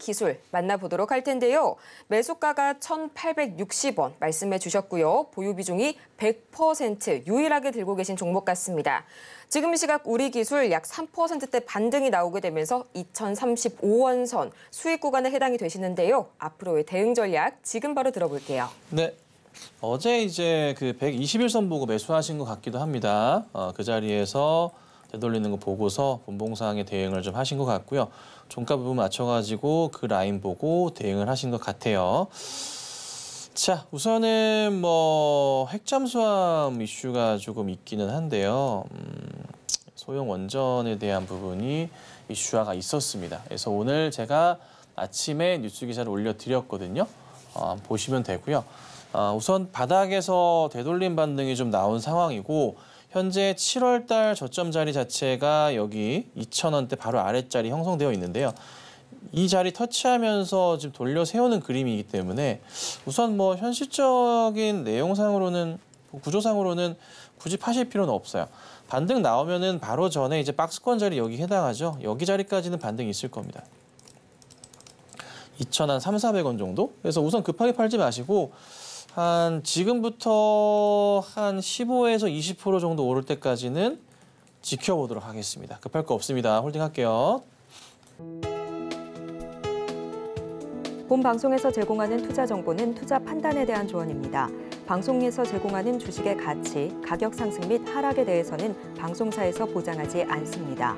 기술 만나보도록 할 텐데요. 매수가가 1,860원 말씀해 주셨고요. 보유 비중이 100% 유일하게 들고 계신 종목 같습니다. 지금 시각 우리 기술 약 3%대 반등이 나오게 되면서 2,035원 선 수익 구간에 해당이 되시는데요. 앞으로의 대응 전략 지금 바로 들어볼게요. 네. 어제 이제 그 121선 보고 매수하신 것 같기도 합니다. 어, 그 자리에서 되돌리는 거 보고서 분봉사항에 대응을 좀 하신 것 같고요. 종가 부분 맞춰가지고 그 라인 보고 대응을 하신 것 같아요. 자, 우선은 뭐 핵잠수함 이슈가 조금 있기는 한데요. 음, 소형 원전에 대한 부분이 이슈화가 있었습니다. 그래서 오늘 제가 아침에 뉴스 기사를 올려드렸거든요. 어, 보시면 되고요. 어, 우선 바닥에서 되돌림 반등이 좀 나온 상황이고 현재 7월달 저점 자리 자체가 여기 2,000원대 바로 아래자리 형성되어 있는데요. 이 자리 터치하면서 지금 돌려 세우는 그림이기 때문에 우선 뭐 현실적인 내용상으로는 구조상으로는 굳이 파실 필요는 없어요. 반등 나오면은 바로 전에 이제 박스권 자리 여기 해당하죠. 여기 자리까지는 반등이 있을 겁니다. 2,000원, 3,400원 정도? 그래서 우선 급하게 팔지 마시고 한 지금부터 한 15에서 20% 정도 오를 때까지는 지켜보도록 하겠습니다. 급할 거 없습니다. 홀딩할게요. 본 방송에서 제공하는 투자 정보는 투자 판단에 대한 조언입니다. 방송에서 제공하는 주식의 가치, 가격 상승 및 하락에 대해서는 방송사에서 보장하지 않습니다.